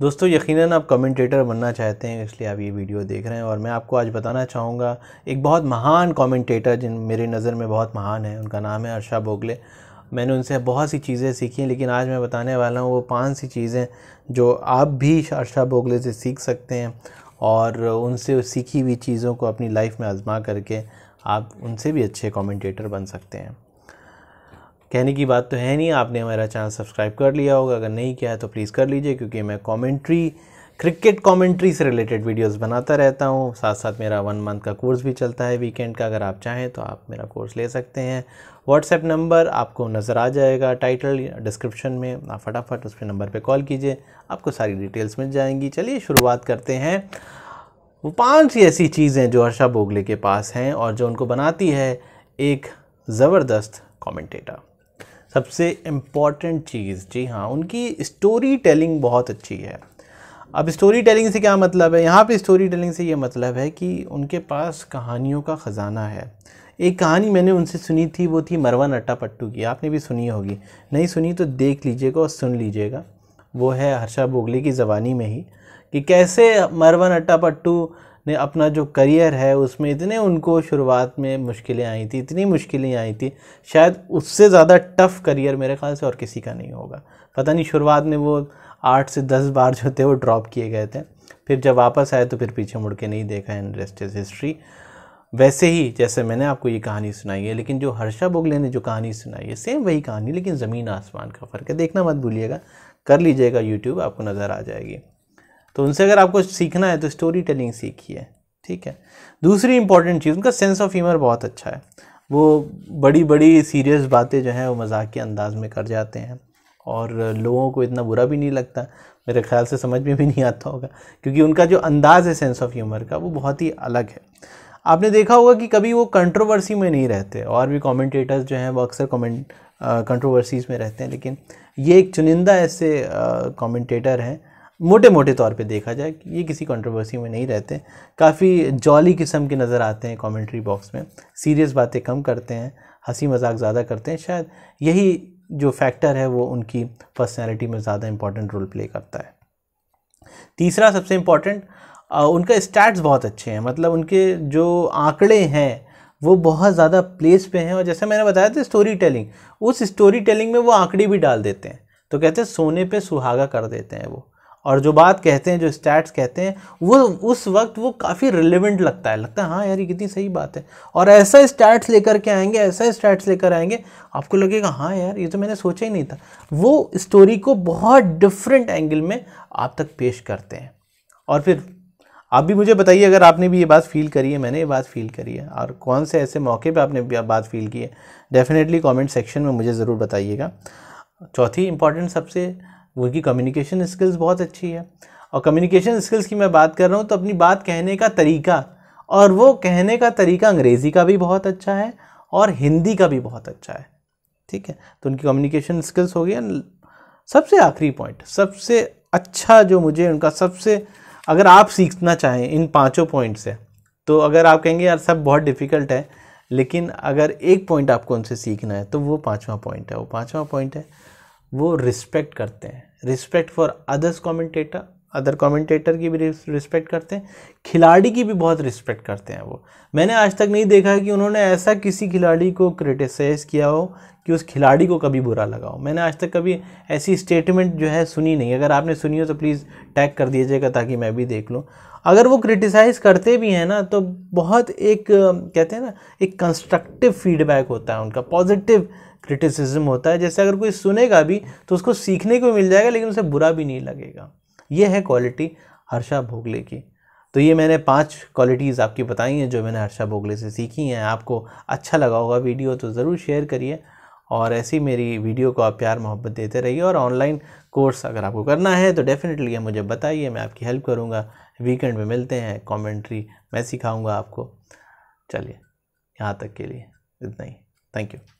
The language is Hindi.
दोस्तों यकीनन आप कमेंटेटर बनना चाहते हैं इसलिए आप ये वीडियो देख रहे हैं और मैं आपको आज बताना चाहूँगा एक बहुत महान कमेंटेटर जिन मेरी नज़र में बहुत महान है उनका नाम है अर्षा बोगले मैंने उनसे बहुत सी चीज़ें सीखी हैं लेकिन आज मैं बताने वाला हूँ वो पाँच सी चीज़ें जो आप भी अर्षा बोगले से सीख सकते हैं और उनसे सीखी हुई चीज़ों को अपनी लाइफ में आजमा करके आप उनसे भी अच्छे कमेंटेटर बन सकते हैं कहने की बात तो है नहीं आपने हमारा चैनल सब्सक्राइब कर लिया होगा अगर नहीं किया है तो प्लीज़ कर लीजिए क्योंकि मैं कमेंट्री क्रिकेट कमेंट्री से रिलेटेड वीडियोस बनाता रहता हूँ साथ साथ मेरा वन मंथ का कोर्स भी चलता है वीकेंड का अगर आप चाहें तो आप मेरा कोर्स ले सकते हैं व्हाट्सएप नंबर आपको नज़र आ जाएगा टाइटल डिस्क्रिप्शन में आप फटाफट उस पर नंबर पर कॉल कीजिए आपको सारी डिटेल्स मिल जाएंगी चलिए शुरुआत करते हैं वो पाँच सी ऐसी चीज़ें जो हर्षा बोगले के पास हैं और जो उनको बनाती है एक ज़बरदस्त कॉमेंटेटर सबसे इम्पॉर्टेंट चीज़ जी हाँ उनकी स्टोरी टेलिंग बहुत अच्छी है अब स्टोरी टेलिंग से क्या मतलब है यहाँ पे स्टोरी टेलिंग से ये मतलब है कि उनके पास कहानियों का ख़जाना है एक कहानी मैंने उनसे सुनी थी वो थी मरवन अट्टा पट्टू की आपने भी सुनी होगी नहीं सुनी तो देख लीजिएगा और सुन लीजिएगा वो है हर्षा बोगले की ज़बानी में ही कि कैसे मरवन अट्टा पट्टू ने अपना जो करियर है उसमें इतने उनको शुरुआत में मुश्किलें आई थी इतनी मुश्किलें आई थी शायद उससे ज़्यादा टफ़ करियर मेरे ख्याल से और किसी का नहीं होगा पता नहीं शुरुआत में वो आठ से दस बार जो थे वो ड्रॉप किए गए थे फिर जब वापस आए तो फिर पीछे मुड़ के नहीं देखा इन रेस्ट हिस्ट्री वैसे ही जैसे मैंने आपको ये कहानी सुनाई है लेकिन जो हर्षा बोगले ने जो कहानी सुनाई है सेम वही कहानी लेकिन ज़मीन आसमान का फ़र्क है देखना मत भूलिएगा कर लीजिएगा यूट्यूब आपको नज़र आ जाएगी तो उनसे अगर आपको सीखना है तो स्टोरी टेलिंग सीखिए ठीक है दूसरी इंपॉर्टेंट चीज़ उनका सेंस ऑफ ह्यूमर बहुत अच्छा है वो बड़ी बड़ी सीरियस बातें जो हैं वो मजाक के अंदाज में कर जाते हैं और लोगों को इतना बुरा भी नहीं लगता मेरे ख्याल से समझ में भी नहीं आता होगा क्योंकि उनका जो अंदाज़ है सेंस ऑफ ह्यूमर का वो बहुत ही अलग है आपने देखा होगा कि कभी वो कंट्रोवर्सी में नहीं रहते और भी कमेंटेटर्स जो हैं वो अक्सर कमेंट कंट्रोवर्सीज़ में रहते हैं लेकिन ये एक चुनिंदा ऐसे कमेंटेटर हैं मोटे मोटे तौर पे देखा जाए कि ये किसी कंट्रोवर्सी में नहीं रहते काफ़ी जॉली किस्म के नज़र आते हैं कमेंट्री बॉक्स में सीरियस बातें कम करते हैं हंसी मजाक ज़्यादा करते हैं शायद यही जो फैक्टर है वो उनकी पर्सनैलिटी में ज़्यादा इंपॉर्टेंट रोल प्ले करता है तीसरा सबसे इम्पॉर्टेंट उनका स्टैट्स बहुत अच्छे हैं मतलब उनके जो आंकड़े हैं वो बहुत ज़्यादा प्लेस पे हैं और जैसे मैंने बताया था स्टोरी टेलिंग उस स्टोरी टेलिंग में वो आंकड़े भी डाल देते हैं तो कहते हैं सोने पे सुहागा कर देते हैं वो और जो बात कहते हैं जो स्टैट्स कहते हैं वो उस वक्त वो काफ़ी रिलेवेंट लगता है लगता है हाँ यार ये कितनी सही बात है और ऐसा स्टैट्स लेकर के आएंगे ऐसा स्टैट्स लेकर आएंगे आपको लगेगा हाँ यार ये तो मैंने सोचा ही नहीं था वो स्टोरी को बहुत डिफरेंट एंगल में आप तक पेश करते हैं और फिर आप भी मुझे बताइए अगर आपने भी ये बात फील करी है मैंने ये बात फील करी है और कौन से ऐसे मौके पे आपने बात फील की है डेफिनेटली कमेंट सेक्शन में मुझे ज़रूर बताइएगा चौथी इंपॉर्टेंट सबसे उनकी कम्युनिकेशन स्किल्स बहुत अच्छी है और कम्युनिकेशन स्किल्स की मैं बात कर रहा हूँ तो अपनी बात कहने का तरीका और वो कहने का तरीका अंग्रेज़ी का भी बहुत अच्छा है और हिंदी का भी बहुत अच्छा है ठीक है तो उनकी कम्युनिकेशन स्किल्स हो गया सबसे आखिरी पॉइंट सबसे अच्छा जो मुझे उनका सबसे अगर आप सीखना चाहें इन पाँचों पॉइंट से तो अगर आप कहेंगे यार सब बहुत डिफ़िकल्ट है लेकिन अगर एक पॉइंट आपको उनसे सीखना है तो वो पाँचवा पॉइंट है वो पाँचवा पॉइंट है वो रिस्पेक्ट करते हैं respect for others commentator other commentator की भी रिस्पेक्ट करते हैं खिलाड़ी की भी बहुत रिस्पेक्ट करते हैं वो मैंने आज तक नहीं देखा है कि उन्होंने ऐसा किसी खिलाड़ी को क्रिटिसाइज़ किया हो कि उस खिलाड़ी को कभी बुरा लगा हो मैंने आज तक कभी ऐसी स्टेटमेंट जो है सुनी नहीं अगर आपने सुनी हो तो प्लीज़ टैग कर दीजिएगा ताकि मैं भी देख लूँ अगर वो क्रिटिसाइज़ करते भी हैं ना तो बहुत एक कहते हैं ना एक कंस्ट्रक्टिव फीडबैक होता है उनका पॉजिटिव क्रिटिसिज्म होता है जैसे अगर कोई सुनेगा भी तो उसको सीखने को मिल जाएगा लेकिन उसे बुरा भी नहीं लगेगा ये है क्वालिटी हर्षा भोगले की तो ये मैंने पांच क्वालिटीज़ आपकी बताई हैं जो मैंने हर्षा भोगले से सीखी हैं आपको अच्छा लगा होगा वीडियो तो ज़रूर शेयर करिए और ऐसी मेरी वीडियो को आप प्यार मोहब्बत देते रहिए और ऑनलाइन कोर्स अगर आपको करना है तो डेफ़िनेटली मुझे बताइए मैं आपकी हेल्प करूँगा वीकेंड में मिलते हैं कॉमेंट्री मैं सिखाऊँगा आपको चलिए यहाँ तक के लिए इतना ही थैंक यू